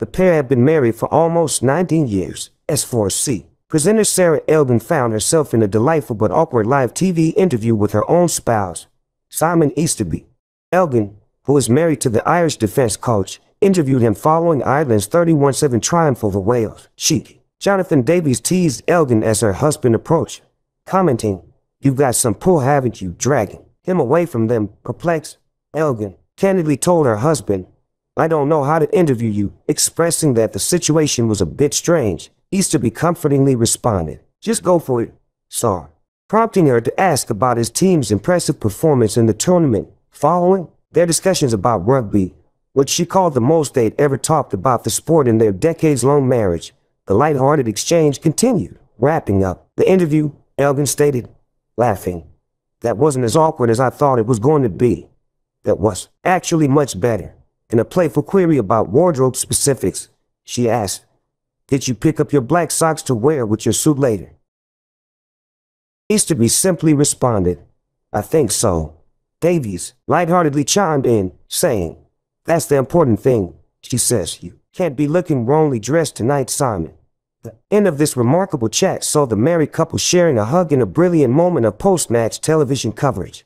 The pair had been married for almost 19 years. s 4 C, presenter Sarah Elgin found herself in a delightful but awkward live TV interview with her own spouse, Simon Easterby. Elgin, who is married to the Irish defense coach, interviewed him following Ireland's 31-7 triumph over Wales. Cheeky. Jonathan Davies teased Elgin as her husband approached, commenting, You've got some pull, haven't you, dragging him away from them, perplexed. Elgin candidly told her husband, I don't know how to interview you, expressing that the situation was a bit strange. Easterby comfortingly responded, Just go for it, sir." Prompting her to ask about his team's impressive performance in the tournament, following their discussions about rugby, which she called the most they'd ever talked about the sport in their decades-long marriage. The light-hearted exchange continued. Wrapping up the interview, Elgin stated, laughing, That wasn't as awkward as I thought it was going to be. That was actually much better. In a playful query about wardrobe specifics, she asked, Did you pick up your black socks to wear with your suit later? Easterby simply responded, I think so. Davies lightheartedly chimed in, saying, That's the important thing, she says. You can't be looking wrongly dressed tonight, Simon. The end of this remarkable chat saw the married couple sharing a hug in a brilliant moment of post-match television coverage.